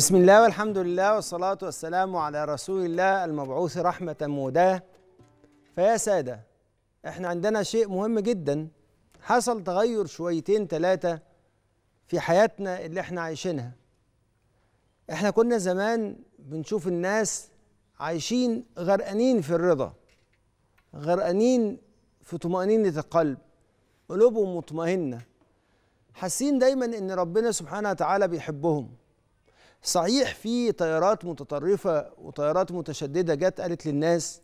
بسم الله والحمد لله والصلاة والسلام على رسول الله المبعوث رحمة موداه فيا سادة احنا عندنا شيء مهم جدا حصل تغير شويتين ثلاثة في حياتنا اللي احنا عايشينها احنا كنا زمان بنشوف الناس عايشين غرقانين في الرضا غرقانين في طمأنينة القلب قلوبهم مطمئنة حاسين دايما ان ربنا سبحانه وتعالى بيحبهم صحيح في طيارات متطرفة وطيارات متشددة جت قالت للناس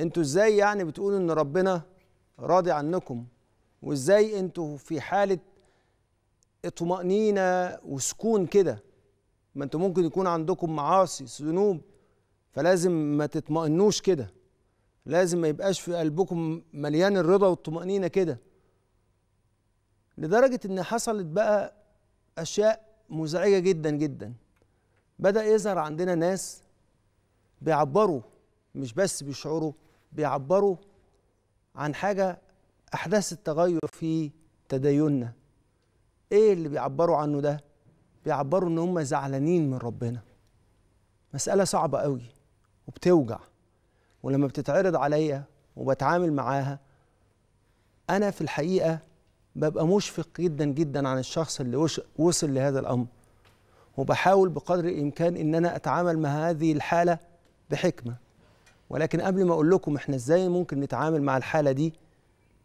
انتوا ازاي يعني بتقولوا ان ربنا راضي عنكم وازاي انتوا في حالة اطمأنينة وسكون كده ما انتوا ممكن يكون عندكم معاصي ذنوب فلازم ما تطمئنوش كده لازم ما يبقاش في قلبكم مليان الرضا والطمأنينة كده لدرجة ان حصلت بقى اشياء مزعجه جدا جدا بدا يظهر عندنا ناس بيعبروا مش بس بيشعروا بيعبروا عن حاجه احداث التغير في تديننا ايه اللي بيعبروا عنه ده بيعبروا ان هم زعلانين من ربنا مساله صعبه قوي وبتوجع ولما بتتعرض عليا وبتعامل معاها انا في الحقيقه ببقى مشفق جدا جدا عن الشخص اللي وصل لهذا الامر وبحاول بقدر الامكان ان انا اتعامل مع هذه الحاله بحكمه ولكن قبل ما اقول لكم احنا ازاي ممكن نتعامل مع الحاله دي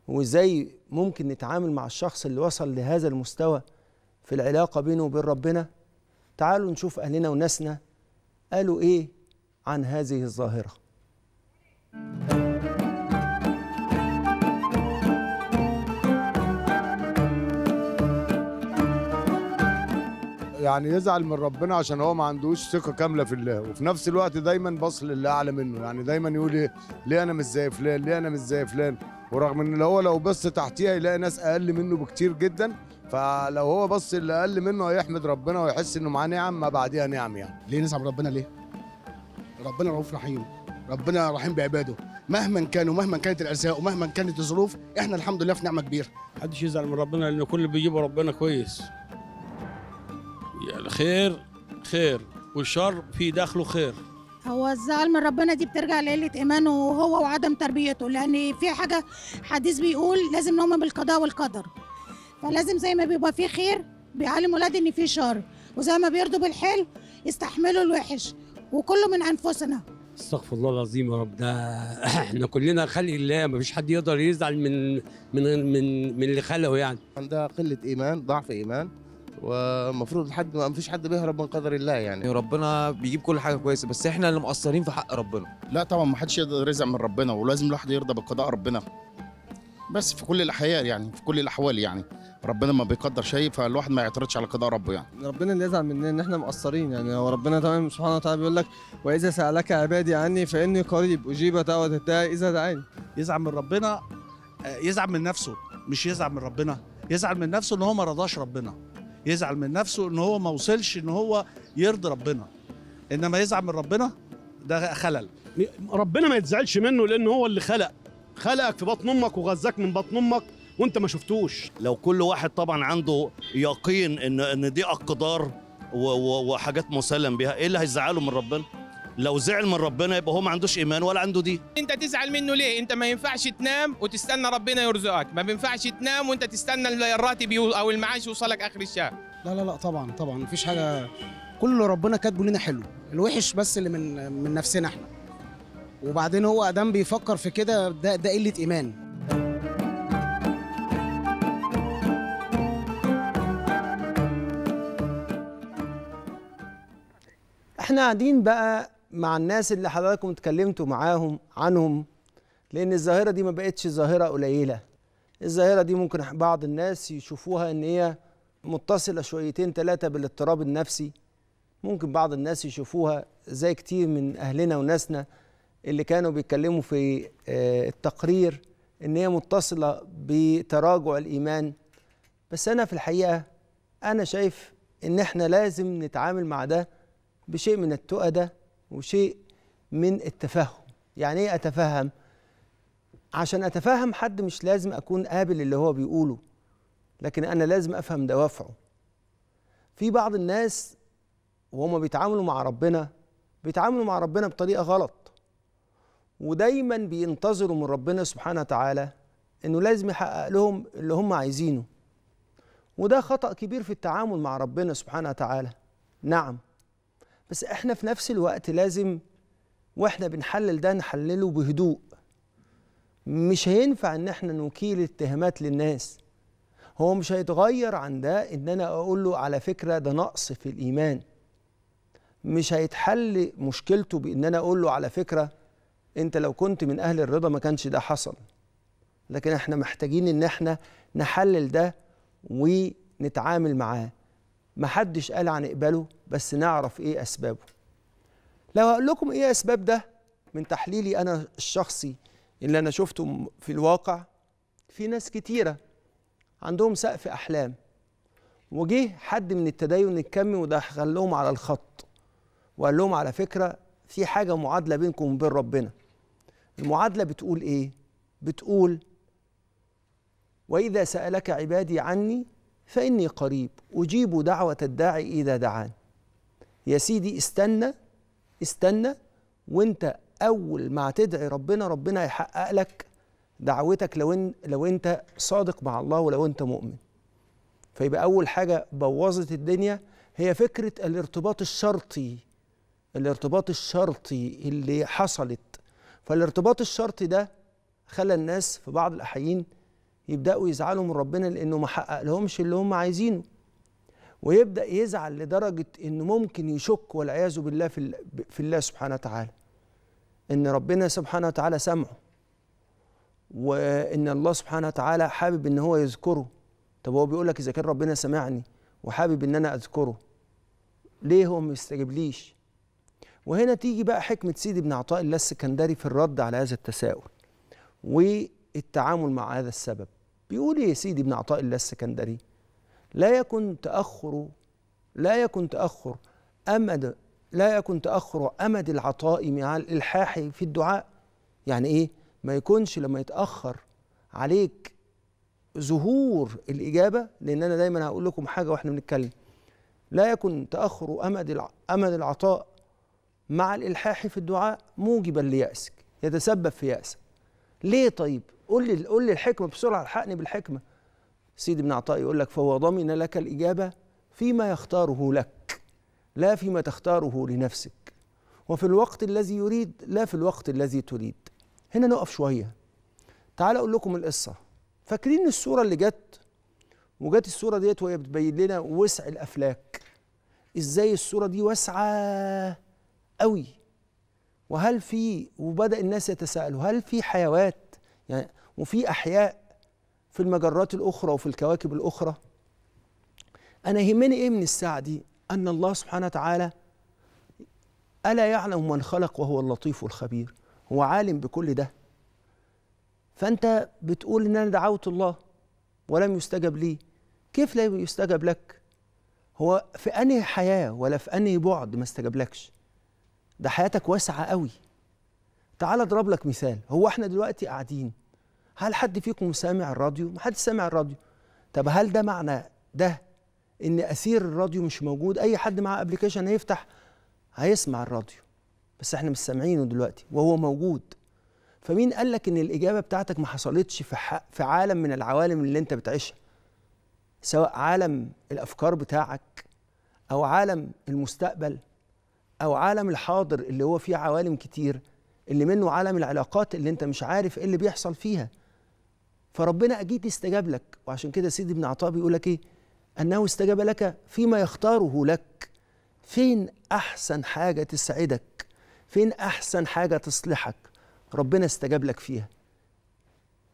وازاي ممكن نتعامل مع الشخص اللي وصل لهذا المستوى في العلاقه بينه وبين ربنا تعالوا نشوف اهلنا وناسنا قالوا ايه عن هذه الظاهره يعني يزعل من ربنا عشان هو ما عندوش ثقه كامله في الله وفي نفس الوقت دايما باص للي اعلى منه يعني دايما يقول ايه ليه انا مش زي فلان ليه انا مش زي فلان ورغم ان هو لو بص تحتيها يلاقي ناس اقل منه بكتير جدا فلو هو بص اللي اقل منه هيحمد ربنا ويحس انه معاه نعم ما بعديها نعم يعني ليه نزعل ربنا ليه ربنا رؤوف رحيم ربنا رحيم بعباده مهما كانوا مهما كانت الارزاق ومهما كانت الظروف احنا الحمد لله في نعمه كبيره محدش يزعل من ربنا لان كل اللي بيجيبه ربنا كويس الخير خير والشر في داخله خير هو الزعل من ربنا دي بترجع لقلة إيمانه هو وعدم تربيته لأن في حاجة حديث بيقول لازم نؤمن بالقضاء والقدر فلازم زي ما بيبقى في خير بيعلم ولادي إن في شر وزي ما بيرضوا بالحلو يستحملوا الوحش وكله من أنفسنا استغفر الله العظيم يا رب ده احنا كلنا خلق الله ما فيش حد يقدر يزعل من من من من اللي خلقه يعني عندها قله ايمان ضعف ايمان ومفروض لحد ما فيش حد بيهرب من قدر الله يعني إيه، ربنا بيجيب كل حاجه كويسه بس احنا اللي مقصرين في حق ربنا لا طبعا ما حدش يقدر يرزق من ربنا ولازم الواحد يرضى بقضاء ربنا بس في كل الاحياء يعني في كل الاحوال يعني ربنا ما بيقدر شيء فالواحد ما يعترضش على قضاء ربه يعني ربنا اللي يزعل مننا ان احنا مقصرين يعني هو ربنا تمام سبحانه وتعالى بيقول لك واذا سالك عبادي عني فاني قريب اجيب دعوه اذا دعاني يزعل من ربنا آه، يزعل من نفسه مش يزعل من ربنا يزعل من نفسه ان هو ما رضاش ربنا يزعل من نفسه ان هو ما وصلش ان هو يرضي ربنا انما يزعل من ربنا ده خلل ربنا ما يتزعلش منه لان هو اللي خلق خلقك في بطن امك وغذاك من بطن امك وانت ما شفتوش لو كل واحد طبعا عنده يقين ان ان دي اقدار وحاجات مسلم بها ايه اللي هيزعله من ربنا لو زعل من ربنا يبقى هو ما عندوش ايمان ولا عنده دين انت تزعل منه ليه انت ما ينفعش تنام وتستنى ربنا يرزقك ما بينفعش تنام وانت تستنى الراتب او المعاش يوصلك اخر الشهر لا لا لا طبعا طبعا مفيش حاجه كل ربنا كاتبه لنا حلو الوحش بس اللي من من نفسنا احنا وبعدين هو ادم بيفكر في كده ده ده قله ايمان احنا قاعدين بقى مع الناس اللي حضراتكم اتكلمتوا معاهم عنهم لان الظاهره دي ما بقتش ظاهره قليله الظاهره دي ممكن بعض الناس يشوفوها ان هي متصله شويتين ثلاثه بالاضطراب النفسي ممكن بعض الناس يشوفوها زي كتير من اهلنا وناسنا اللي كانوا بيتكلموا في آه، التقرير ان هي متصله بتراجع الايمان بس انا في الحقيقه انا شايف ان احنا لازم نتعامل مع ده بشيء من التؤدة وشيء من التفهم يعني ايه اتفهم عشان اتفهم حد مش لازم اكون قابل اللي هو بيقوله لكن انا لازم افهم دوافعه في بعض الناس وهم بيتعاملوا مع ربنا بيتعاملوا مع ربنا بطريقه غلط ودايما بينتظروا من ربنا سبحانه وتعالى انه لازم يحقق لهم اللي هم عايزينه وده خطأ كبير في التعامل مع ربنا سبحانه وتعالى نعم بس احنا في نفس الوقت لازم واحنا بنحلل ده نحلله بهدوء مش هينفع ان احنا نكيل اتهامات للناس هو مش هيتغير عن ده ان انا اقول له على فكره ده نقص في الايمان مش هيتحل مشكلته بان انا اقول له على فكره انت لو كنت من اهل الرضا ما كانش ده حصل لكن احنا محتاجين ان احنا نحلل ده ونتعامل معاه محدش قال عن اقباله بس نعرف ايه اسبابه لو هقول لكم ايه اسباب ده من تحليلي انا الشخصي اللي انا شفته في الواقع في ناس كتيره عندهم سقف احلام وجه حد من التدين الكمي خلهم على الخط وقال لهم على فكره في حاجه معادله بينكم وبين ربنا المعادله بتقول ايه بتقول واذا سالك عبادي عني فاني قريب اجيب دعوه الداعي اذا دعاني يا سيدي استنى استنى وانت اول ما هتدعي ربنا ربنا هيحقق لك دعوتك لو ان لو انت صادق مع الله ولو انت مؤمن فيبقى اول حاجه بوظت الدنيا هي فكره الارتباط الشرطي الارتباط الشرطي اللي حصلت فالارتباط الشرطي ده خلى الناس في بعض الاحيان يبداوا يزعلوا من ربنا لانه ما حقق لهمش اللي هم عايزينه ويبدا يزعل لدرجه انه ممكن يشك والعياذ بالله في, في الله سبحانه وتعالى ان ربنا سبحانه وتعالى سامعه وان الله سبحانه وتعالى حابب ان هو يذكره طب هو بيقول لك اذا كان ربنا سمعني وحابب ان انا اذكره ليه هو ما يستجبليش وهنا تيجي بقى حكمه سيدي بن عطاء الله السكندري في الرد على هذا التساؤل والتعامل مع هذا السبب بيقول ايه سيدي بن عطاء الله السكندري لا يكن تأخر لا يكن تأخر أمد لا يكن تأخر أمد العطاء مع الإلحاح في الدعاء يعني إيه ما يكونش لما يتأخر عليك ظهور الإجابة لأن أنا دايما هقول لكم حاجة وإحنا بنتكلم لا يكن تأخر أمد أمد العطاء مع الإلحاح في الدعاء موجبا ليأسك يتسبب في يأسك ليه طيب قول لي قول لي الحكمة بسرعة الحقني بالحكمة سيد بن عطاء يقول لك فهو ضمن لك الإجابة فيما يختاره لك لا فيما تختاره لنفسك وفي الوقت الذي يريد لا في الوقت الذي تريد هنا نقف شوية تعال أقول لكم القصة فاكرين الصورة اللي جت وجت الصورة ديت وهي بتبين لنا وسع الأفلاك إزاي الصورة دي واسعة قوي وهل في وبدأ الناس يتساءلوا هل في حيوات يعني وفي أحياء في المجرات الأخرى وفي الكواكب الأخرى أنا يهمني إيه من الساعة دي أن الله سبحانه وتعالى ألا يعلم من خلق وهو اللطيف الخبير هو عالم بكل ده فأنت بتقول إن أنا دعوت الله ولم يستجب لي كيف لا يستجب لك هو في أنهي حياة ولا في أنهي بعد ما استجابلكش ده حياتك واسعة قوي تعال اضرب لك مثال هو احنا دلوقتي قاعدين هل حد فيكم سامع الراديو؟ ما حد سامع الراديو طب هل ده معنى ده ان اثير الراديو مش موجود اي حد معاه ابلكيشن هيفتح هيسمع الراديو بس احنا مش سامعينه دلوقتي وهو موجود فمين قال لك ان الاجابه بتاعتك ما حصلتش في في عالم من العوالم اللي انت بتعيشها سواء عالم الافكار بتاعك او عالم المستقبل او عالم الحاضر اللي هو فيه عوالم كتير اللي منه عالم العلاقات اللي انت مش عارف ايه اللي بيحصل فيها فربنا اكيد استجاب لك وعشان كده سيدي ابن عطاء بيقول لك ايه انه استجاب لك فيما يختاره لك فين احسن حاجه تسعدك فين احسن حاجه تصلحك ربنا استجاب لك فيها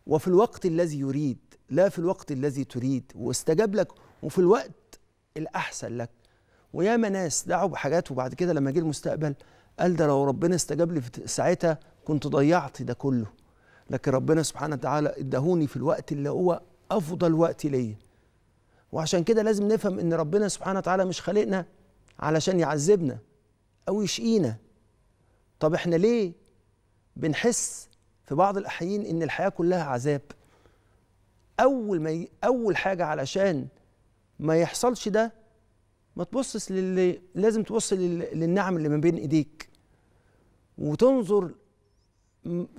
وفي الوقت الذي يريد لا في الوقت الذي تريد واستجاب لك وفي الوقت الأحسن لك وياما ناس دعوا بحاجات وبعد كده لما جه المستقبل قال ده لو ربنا استجاب لي ساعتها كنت ضيعت ده كله لكن ربنا سبحانه وتعالى ادهوني في الوقت اللي هو افضل وقت ليا وعشان كده لازم نفهم ان ربنا سبحانه وتعالى مش خالقنا علشان يعذبنا او يشقينا طب احنا ليه بنحس في بعض الاحيان ان الحياه كلها عذاب اول ما ي... اول حاجه علشان ما يحصلش ده ما تبصش للي لازم تبص لل... للنعم اللي ما بين ايديك وتنظر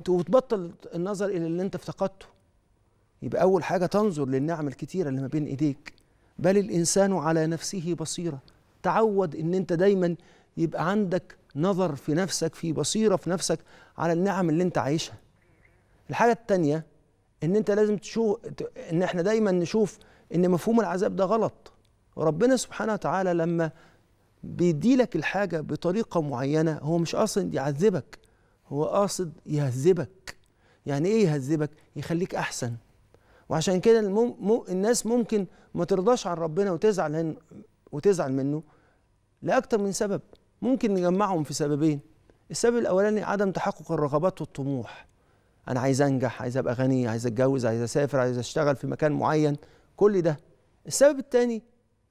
وتبطل النظر الى اللي انت افتقدته يبقى اول حاجه تنظر للنعم الكتيره اللي ما بين ايديك بل الانسان على نفسه بصيره تعود ان انت دايما يبقى عندك نظر في نفسك في بصيره في نفسك على النعم اللي انت عايشها الحاجه الثانيه ان انت لازم تشوف ان احنا دايما نشوف ان مفهوم العذاب ده غلط ربنا سبحانه وتعالى لما بيديلك الحاجه بطريقه معينه هو مش قاصد يعذبك هو قاصد يهذبك يعني ايه يهذبك يخليك احسن وعشان كده المم... م... الناس ممكن ما ترضاش عن ربنا وتزعل هن... وتزعل منه لاكثر من سبب ممكن نجمعهم في سببين السبب الاولاني عدم تحقق الرغبات والطموح انا عايز انجح عايز ابقى غني عايز اتجوز عايز اسافر عايز اشتغل في مكان معين كل ده السبب الثاني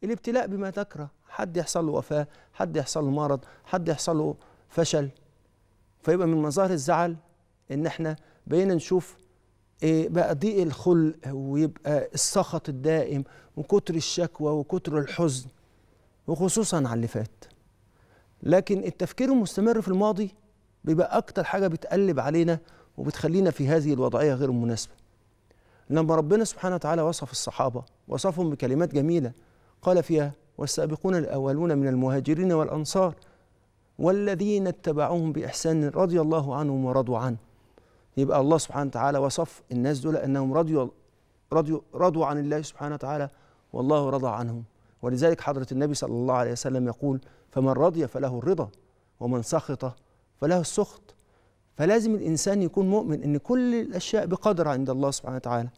الابتلاء بما تكره حد يحصل له وفاه حد يحصل له مرض حد يحصل له فشل فيبقى من مظاهر الزعل ان احنا بقينا نشوف إيه بقى ضيق الخلق ويبقى السخط الدائم وكتر الشكوى وكتر الحزن وخصوصا على اللي فات لكن التفكير المستمر في الماضي بيبقى اكتر حاجه بتقلب علينا وبتخلينا في هذه الوضعيه غير المناسبه لما ربنا سبحانه وتعالى وصف الصحابه وصفهم بكلمات جميله قال فيها والسابقون الاولون من المهاجرين والانصار والذين اتبعوهم بإحسان رضي الله عنهم ورضوا عنه يبقى الله سبحانه وتعالى وصف الناس دول أنهم رضيوا رضيوا رضوا عن الله سبحانه وتعالى والله رضى عنهم ولذلك حضرة النبي صلى الله عليه وسلم يقول فمن رضي فله الرضا ومن سخط فله السخط فلازم الإنسان يكون مؤمن أن كل الأشياء بقدر عند الله سبحانه وتعالى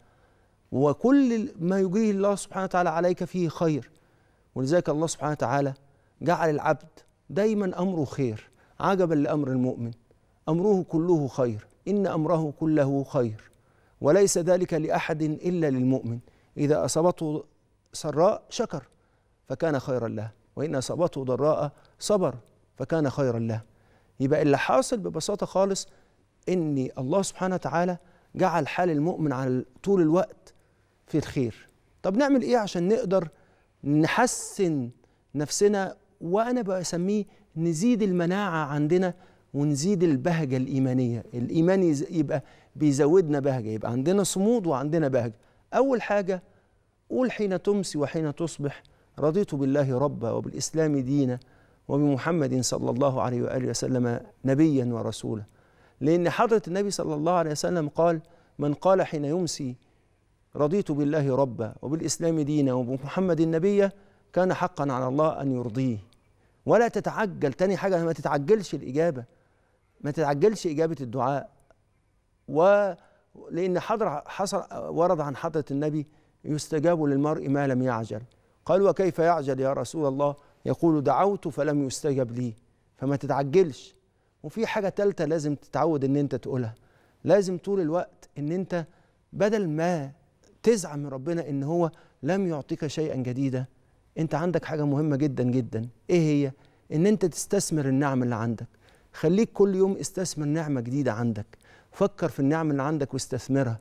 وكل ما يجريه الله سبحانه وتعالى عليك فيه خير ولذلك الله سبحانه وتعالى جعل العبد دايما أمره خير عجبا لأمر المؤمن أمره كله خير إن أمره كله خير وليس ذلك لأحد إلا للمؤمن إذا أصابته سراء شكر فكان خيرا له وإن أصابته ضراء صبر فكان خيرا له يبقى اللي حاصل ببساطة خالص إن الله سبحانه وتعالى جعل حال المؤمن على طول الوقت في الخير طب نعمل إيه عشان نقدر نحسن نفسنا وانا بسميه نزيد المناعه عندنا ونزيد البهجه الايمانيه الايمان يبقى بيزودنا بهجه يبقى عندنا صمود وعندنا بهجه اول حاجه قول حين تمسي وحين تصبح رضيت بالله ربا وبالاسلام دينا وبمحمد صلى الله عليه واله وسلم نبيا ورسولا لان حضره النبي صلى الله عليه وسلم قال من قال حين يمسي رضيت بالله ربا وبالاسلام دينا وبمحمد نبيا كان حقا على الله ان يرضيه ولا تتعجل تاني حاجة ما تتعجلش الإجابة ما تتعجلش إجابة الدعاء و لأن حضر حصل ورد عن حضرة النبي يستجاب للمرء ما لم يعجل قال وكيف يعجل يا رسول الله يقول دعوت فلم يستجب لي فما تتعجلش وفي حاجة تالتة لازم تتعود إن أنت تقولها لازم طول الوقت إن أنت بدل ما تزعم من ربنا إن هو لم يعطيك شيئا جديدا انت عندك حاجه مهمه جدا جدا ايه هي ان انت تستثمر النعم اللي عندك خليك كل يوم استثمر نعمه جديده عندك فكر في النعم اللي عندك واستثمرها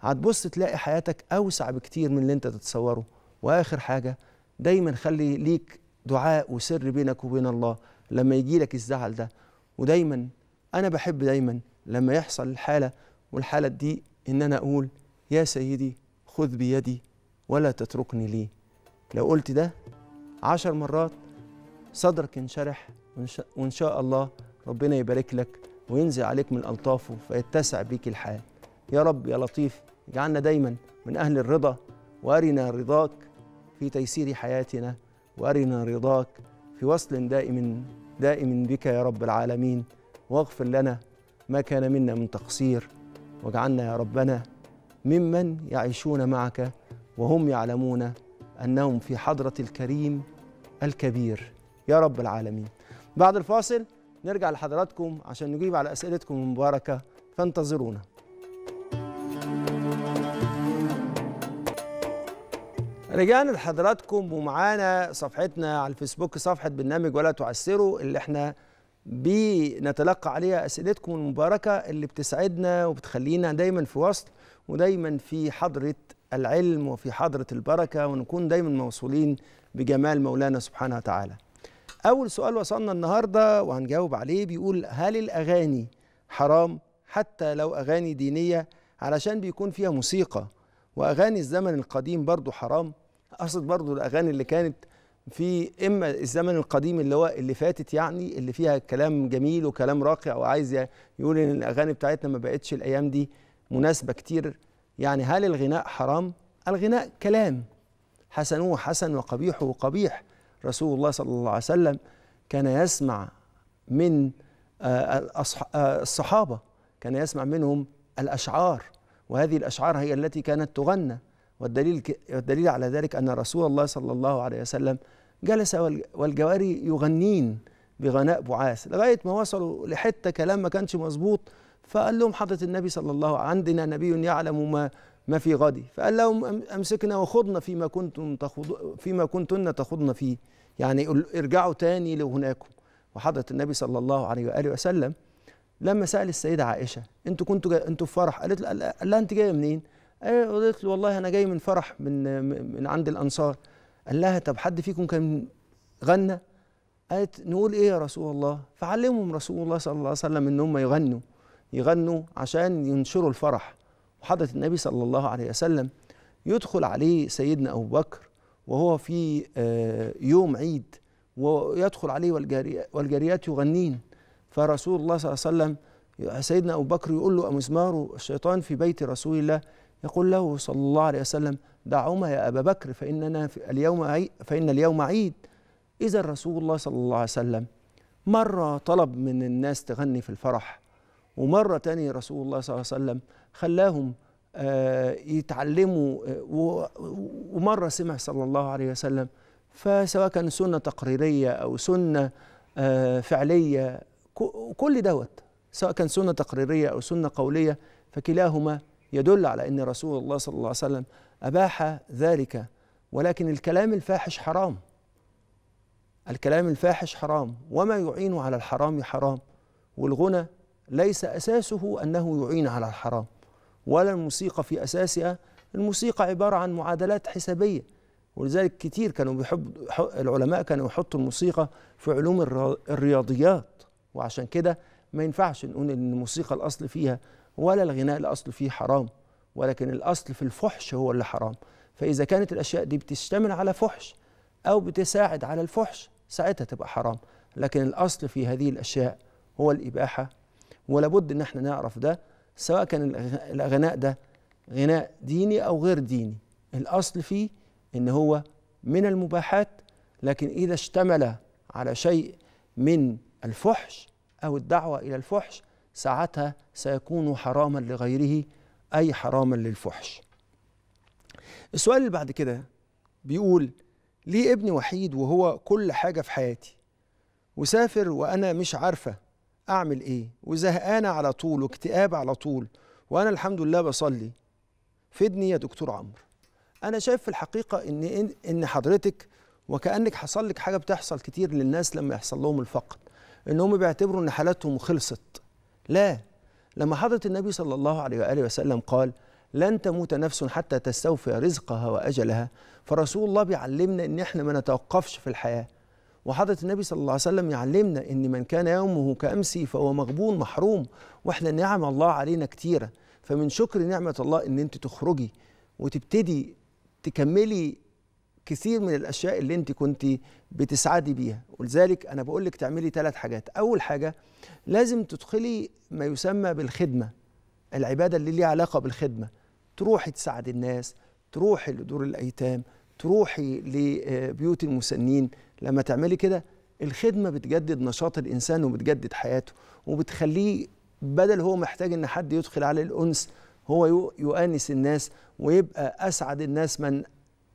هتبص تلاقي حياتك اوسع بكتير من اللي انت تتصوره واخر حاجه دايما خلي ليك دعاء وسر بينك وبين الله لما يجي لك الزعل ده ودايما انا بحب دايما لما يحصل الحاله والحاله دي ان انا اقول يا سيدي خذ بيدي ولا تتركني لي لو قلت ده عشر مرات صدرك ينشرح وإن شاء الله ربنا يبارك لك وينزل عليك من ألطافه فيتسع بيك الحال يا رب يا لطيف اجعلنا دايما من أهل الرضا وأرنا رضاك في تيسير حياتنا وأرنا رضاك في وصل دائم دائم بك يا رب العالمين واغفر لنا ما كان منا من تقصير واجعلنا يا ربنا ممن يعيشون معك وهم يعلمون أنهم في حضرة الكريم الكبير يا رب العالمين بعد الفاصل نرجع لحضراتكم عشان نجيب على أسئلتكم المباركة فانتظرونا رجعنا لحضراتكم ومعانا صفحتنا على الفيسبوك صفحة برنامج ولا تعسروا اللي احنا بنتلقى عليها أسئلتكم المباركة اللي بتسعدنا وبتخلينا دايما في وصل ودايما في حضرة العلم وفي حضرة البركة ونكون دايما موصولين بجمال مولانا سبحانه وتعالى أول سؤال وصلنا النهاردة وهنجاوب عليه بيقول هل الأغاني حرام حتى لو أغاني دينية علشان بيكون فيها موسيقى وأغاني الزمن القديم برضو حرام أقصد برضو الأغاني اللي كانت في إما الزمن القديم اللي هو اللي فاتت يعني اللي فيها كلام جميل وكلام راقي أو عايز يقول إن الأغاني بتاعتنا ما بقتش الأيام دي مناسبة كتير يعني هل الغناء حرام؟ الغناء كلام حسنه حسن وقبيحه قبيح رسول الله صلى الله عليه وسلم كان يسمع من آه، آه، الصحابة كان يسمع منهم الأشعار وهذه الأشعار هي التي كانت تغنى والدليل, والدليل على ذلك أن رسول الله صلى الله عليه وسلم جلس والجواري يغنين بغناء بعاث لغاية ما وصلوا لحتة كلام ما كانش مظبوط فقال لهم حضرة النبي صلى الله عليه عندنا نبي يعلم ما ما في غد فقال لهم امسكنا وخضنا فيما كنتم فيما كنتن تخضن فيه يعني ارجعوا تاني لهناكم وحضرة النبي صلى الله عليه وآله وسلم لما سأل السيدة عائشة انتوا كنتوا انتوا في فرح قالت له قال لها انت جايه منين؟ إيه. قالت له والله انا جاي من فرح من من عند الانصار قال لها طب حد فيكم كان غنى؟ قالت نقول ايه يا رسول الله؟ فعلمهم رسول الله صلى الله عليه وسلم ان هم يغنوا يغنوا عشان ينشروا الفرح وحضرة النبي صلى الله عليه وسلم يدخل عليه سيدنا أبو بكر وهو في آه، يوم عيد ويدخل عليه والجاريات يغنين فرسول الله صلى الله عليه وسلم سيدنا أبو بكر يقول له أمزمار الشيطان في بيت رسول الله يقول له صلى الله عليه وسلم دعهما يا أبا بكر فإننا اليوم فإن اليوم عيد إذا رسول الله صلى الله عليه وسلم مرة طلب من الناس تغني في الفرح ومرة تانية رسول الله صلى الله عليه وسلم خلاهم آه، يتعلموا آه، ومرة سمع صلى الله عليه وسلم فسواء كان سنة تقريرية أو سنة آه، فعلية كل دوت سواء كان سنة تقريرية أو سنة قولية فكلاهما يدل على أن رسول الله صلى الله عليه وسلم أباح ذلك ولكن الكلام الفاحش حرام الكلام الفاحش حرام وما يعين على الحرام حرام والغنى ليس أساسه أنه يعين على الحرام ولا الموسيقى في أساسها الموسيقى عبارة عن معادلات حسابية ولذلك كتير كانوا بيحب العلماء كانوا يحطوا الموسيقى في علوم الرياضيات وعشان كده ما ينفعش نقول ان الموسيقى الاصل فيها ولا الغناء الاصل فيه حرام ولكن الاصل في الفحش هو اللي حرام فاذا كانت الاشياء دي بتشتمل على فحش او بتساعد على الفحش ساعتها تبقى حرام لكن الاصل في هذه الاشياء هو الاباحه ولابد ان احنا نعرف ده سواء كان الغناء ده غناء ديني او غير ديني الاصل فيه ان هو من المباحات لكن اذا اشتمل على شيء من الفحش او الدعوه الى الفحش ساعتها سيكون حراما لغيره اي حراما للفحش السؤال اللي بعد كده بيقول ليه ابني وحيد وهو كل حاجه في حياتي وسافر وانا مش عارفه اعمل ايه وزهقانه على طول واكتئاب على طول وانا الحمد لله بصلي فدني يا دكتور عمرو انا شايف في الحقيقه ان ان حضرتك وكانك حصل لك حاجه بتحصل كتير للناس لما يحصل لهم الفقد ان هم بيعتبروا ان حالاتهم خلصت لا لما حضره النبي صلى الله عليه واله وسلم قال لن تموت نفس حتى تستوفي رزقها واجلها فرسول الله بيعلمنا ان احنا ما نتوقفش في الحياه وحضرة النبي صلى الله عليه وسلم يعلمنا إن من كان يومه كأمسي فهو مغبون محروم وإحنا نعم الله علينا كتيرة فمن شكر نعمة الله إن أنت تخرجي وتبتدي تكملي كثير من الأشياء اللي أنت كنت بتسعدي بيها ولذلك أنا بقول لك تعملي ثلاث حاجات أول حاجة لازم تدخلي ما يسمى بالخدمة العبادة اللي ليها علاقة بالخدمة تروحي تساعد الناس تروحي لدور الأيتام تروحي لبيوت المسنين لما تعملي كده الخدمه بتجدد نشاط الانسان وبتجدد حياته وبتخليه بدل هو محتاج ان حد يدخل عليه الانس هو يؤنس الناس ويبقى اسعد الناس من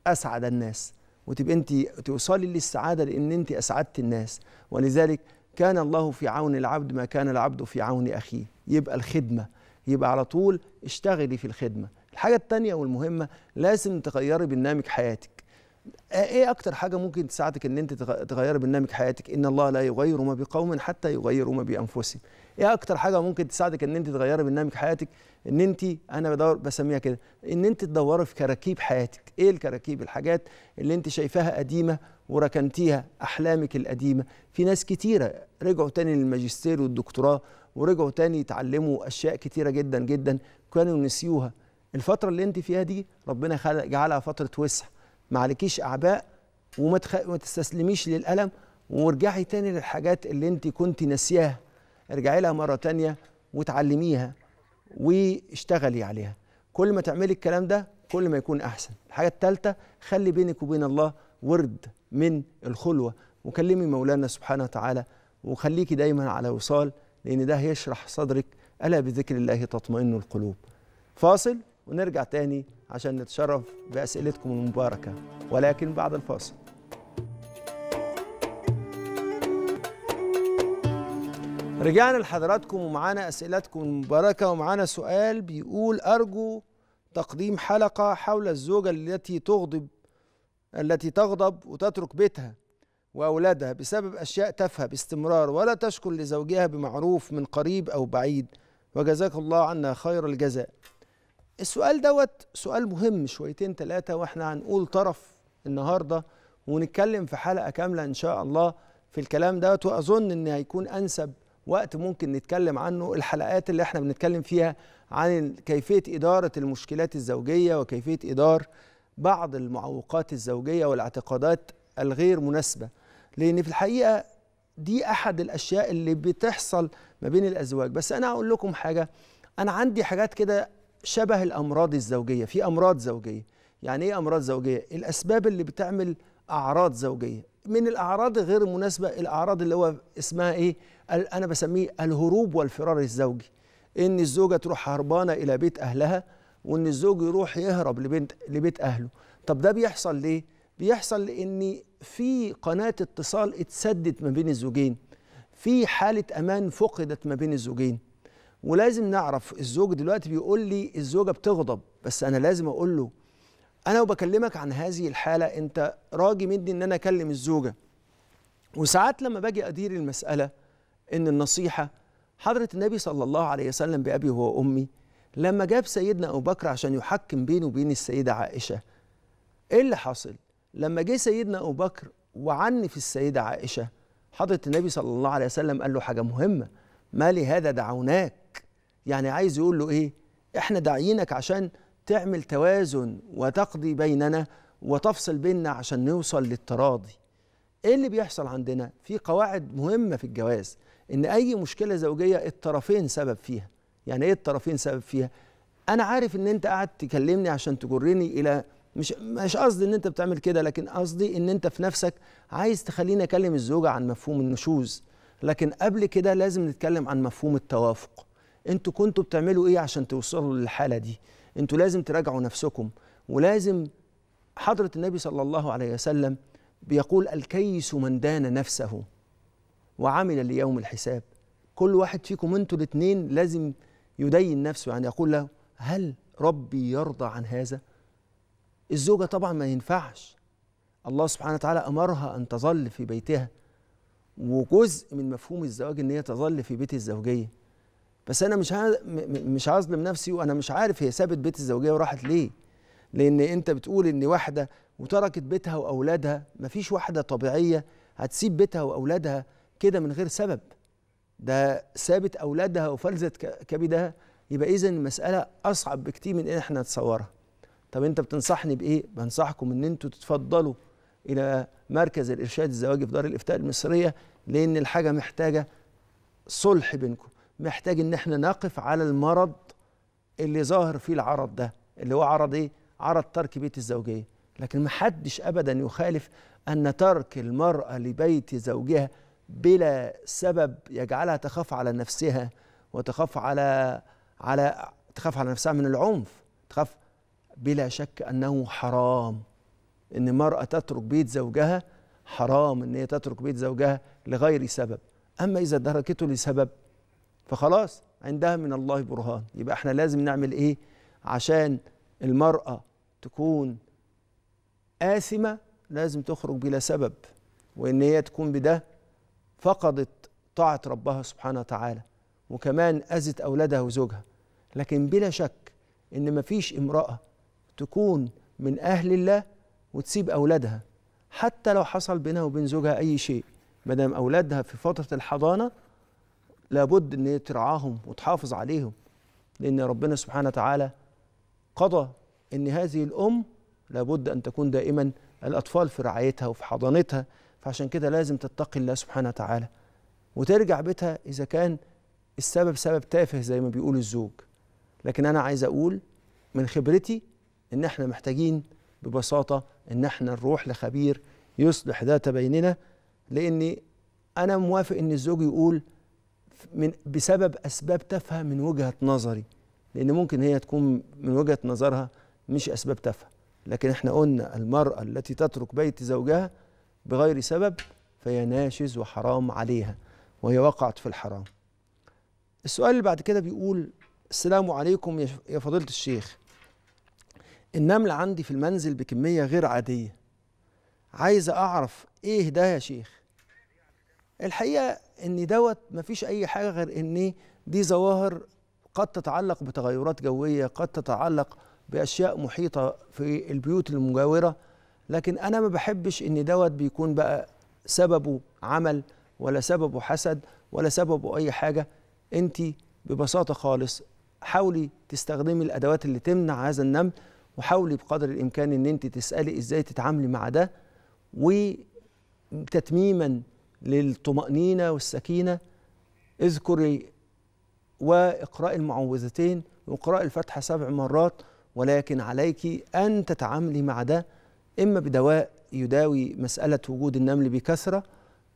اسعد الناس وتبقى انت توصلي للسعاده لان انت اسعدت الناس ولذلك كان الله في عون العبد ما كان العبد في عون اخيه يبقى الخدمه يبقى على طول اشتغلي في الخدمه الحاجه الثانيه والمهمه لازم تغيري برنامج حياتك آه، ايه اكتر حاجه ممكن تساعدك ان انت تغير برنامج حياتك ان الله لا يغير ما بقوم حتى يغيروا ما بانفسهم ايه اكتر حاجه ممكن تساعدك ان انت تغير برنامج حياتك ان انت انا بدور بسميها كده ان انت تدوري في كراكيب حياتك ايه الكراكيب الحاجات اللي انت شايفاها قديمه وركنتيها احلامك القديمه في ناس كتيره رجعوا تاني للماجستير والدكتوراه ورجعوا تاني يتعلموا اشياء كتيره جدا جدا كانوا نسيوها الفتره اللي انت فيها دي ربنا جعلها فتره وسع ما عليكيش اعباء وما تستسلميش للالم وارجعي تاني للحاجات اللي انت كنت ناسياها ارجعي لها مره تانيه وتعلميها واشتغلي عليها كل ما تعملي الكلام ده كل ما يكون احسن الحاجه الثالثه خلي بينك وبين الله ورد من الخلوه وكلمي مولانا سبحانه وتعالى وخليكي دايما على وصال لان ده هيشرح صدرك الا بذكر الله تطمئن القلوب فاصل ونرجع تاني عشان نتشرف بأسئلتكم المباركة ولكن بعد الفاصل رجعنا لحضراتكم ومعانا أسئلتكم المباركة ومعانا سؤال بيقول أرجو تقديم حلقة حول الزوجة التي تغضب التي تغضب وتترك بيتها وأولادها بسبب أشياء تافهة باستمرار ولا تشكر لزوجها بمعروف من قريب أو بعيد وجزاك الله عنا خير الجزاء السؤال دوت سؤال مهم شويتين ثلاثة واحنا هنقول طرف النهاردة ونتكلم في حلقة كاملة إن شاء الله في الكلام دوت وأظن إن هيكون أنسب وقت ممكن نتكلم عنه الحلقات اللي احنا بنتكلم فيها عن كيفية إدارة المشكلات الزوجية وكيفية إدارة بعض المعوقات الزوجية والاعتقادات الغير مناسبة لأن في الحقيقة دي أحد الأشياء اللي بتحصل ما بين الأزواج بس أنا هقول لكم حاجة أنا عندي حاجات كده شبه الامراض الزوجيه في امراض زوجيه يعني ايه امراض زوجيه الاسباب اللي بتعمل اعراض زوجيه من الاعراض غير المناسبه الاعراض اللي هو اسمها ايه انا بسميه الهروب والفرار الزوجي ان الزوجه تروح هربانه الى بيت اهلها وان الزوج يروح يهرب لبنت لبيت اهله طب ده بيحصل ليه بيحصل لان في قناه اتصال اتسدت ما بين الزوجين في حاله امان فقدت ما بين الزوجين ولازم نعرف الزوج دلوقتي بيقول لي الزوجه بتغضب بس انا لازم اقول له انا وبكلمك عن هذه الحاله انت راجي مني ان انا اكلم الزوجه وساعات لما باجي ادير المساله ان النصيحه حضره النبي صلى الله عليه وسلم بابي وامي لما جاب سيدنا ابو بكر عشان يحكم بينه وبين السيده عائشه ايه اللي حصل لما جه سيدنا ابو بكر وعنف السيده عائشه حضره النبي صلى الله عليه وسلم قال له حاجه مهمه ما لهذا دعوناك يعني عايز يقول له ايه احنا داعيينك عشان تعمل توازن وتقضي بيننا وتفصل بيننا عشان نوصل للتراضي ايه اللي بيحصل عندنا في قواعد مهمه في الجواز ان اي مشكله زوجيه الطرفين سبب فيها يعني ايه الطرفين سبب فيها انا عارف ان انت قاعد تكلمني عشان تجرني الى مش مش قصدي ان انت بتعمل كده لكن قصدي ان انت في نفسك عايز تخليني اكلم الزوجه عن مفهوم النشوز لكن قبل كده لازم نتكلم عن مفهوم التوافق انتوا كنتوا بتعملوا ايه عشان توصلوا للحاله دي انتوا لازم تراجعوا نفسكم ولازم حضره النبي صلى الله عليه وسلم بيقول الكيس من دان نفسه وعمل ليوم الحساب كل واحد فيكم انتوا الاثنين لازم يدين نفسه يعني يقول له هل ربي يرضى عن هذا الزوجه طبعا ما ينفعش الله سبحانه وتعالى امرها ان تظل في بيتها وجزء من مفهوم الزواج ان هي تظل في بيت الزوجيه بس انا مش مش هظلم نفسي وانا مش عارف هي سابت بيت الزوجيه وراحت ليه لان انت بتقول ان واحده وتركت بيتها واولادها مفيش واحده طبيعيه هتسيب بيتها واولادها كده من غير سبب ده سابت اولادها وفلزت كبدها يبقى اذا المساله اصعب بكتير من ان احنا نتصورها طب انت بتنصحني بايه بنصحكم ان انتوا تتفضلوا الى مركز الارشاد الزواجي في دار الافتاء المصريه لأن الحاجة محتاجة صلح بينكم محتاج إن احنا نقف على المرض اللي ظاهر فيه العرض ده اللي هو عرض إيه؟ عرض ترك بيت الزوجية لكن محدش أبدا يخالف أن ترك المرأة لبيت زوجها بلا سبب يجعلها تخاف على نفسها وتخاف على على تخاف على نفسها من العنف تخاف بلا شك أنه حرام إن امرأة تترك بيت زوجها حرام ان هي تترك بيت زوجها لغير سبب اما اذا تركته لسبب فخلاص عندها من الله برهان يبقى احنا لازم نعمل ايه عشان المراه تكون آثمة لازم تخرج بلا سبب وإن هي تكون بده فقدت طاعة ربها سبحانه وتعالى وكمان أذت أولادها وزوجها لكن بلا شك إن مفيش امرأة تكون من أهل الله وتسيب أولادها حتى لو حصل بينها وبين زوجها اي شيء ما دام اولادها في فتره الحضانه لابد ان ترعاهم وتحافظ عليهم لان ربنا سبحانه وتعالى قضى ان هذه الام لابد ان تكون دائما الاطفال في رعايتها وفي حضانتها فعشان كده لازم تتقي الله سبحانه وتعالى وترجع بيتها اذا كان السبب سبب تافه زي ما بيقول الزوج لكن انا عايز اقول من خبرتي ان احنا محتاجين ببساطه ان احنا نروح لخبير يصلح ذات بيننا لأني انا موافق ان الزوج يقول من بسبب اسباب تافهه من وجهه نظري لان ممكن هي تكون من وجهه نظرها مش اسباب تافهه لكن احنا قلنا المراه التي تترك بيت زوجها بغير سبب فهي ناشز وحرام عليها وهي وقعت في الحرام السؤال اللي بعد كده بيقول السلام عليكم يا فضيله الشيخ النمل عندي في المنزل بكمية غير عادية عايز أعرف إيه ده يا شيخ الحقيقة إن دوت مفيش أي حاجة غير إن دي ظواهر قد تتعلق بتغيرات جوية قد تتعلق بأشياء محيطة في البيوت المجاورة لكن أنا ما بحبش إن دوت بيكون بقى سببه عمل ولا سببه حسد ولا سببه أي حاجة أنت ببساطة خالص حاولي تستخدمي الأدوات اللي تمنع هذا النمل وحاولي بقدر الامكان ان انت تسالي ازاي تتعاملي مع ده وتتميما للطمانينه والسكينه اذكري واقراء المعوذتين واقراء الفاتحه سبع مرات ولكن عليك ان تتعاملي مع ده اما بدواء يداوي مساله وجود النمل بكثره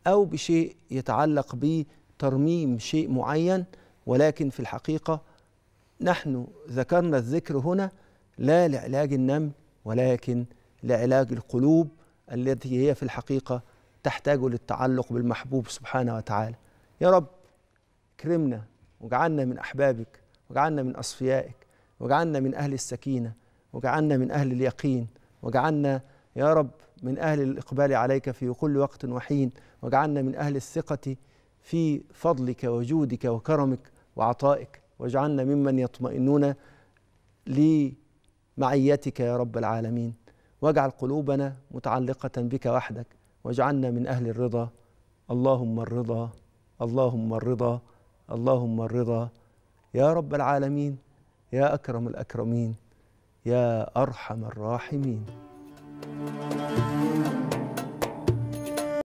او بشيء يتعلق بترميم شيء معين ولكن في الحقيقه نحن ذكرنا الذكر هنا لا لعلاج النمل ولكن لعلاج القلوب التي هي في الحقيقة تحتاج للتعلق بالمحبوب سبحانه وتعالى يا رب اكرمنا واجعلنا من أحبابك واجعلنا من أصفيائك واجعلنا من أهل السكينة واجعلنا من أهل اليقين واجعلنا يا رب من أهل الإقبال عليك في كل وقت وحين واجعلنا من أهل الثقة في فضلك وجودك وكرمك وعطائك واجعلنا ممن يطمئنون لي معيتك يا رب العالمين واجعل قلوبنا متعلقة بك وحدك واجعلنا من أهل الرضا اللهم الرضا اللهم الرضا اللهم الرضا يا رب العالمين يا أكرم الأكرمين يا أرحم الراحمين thank you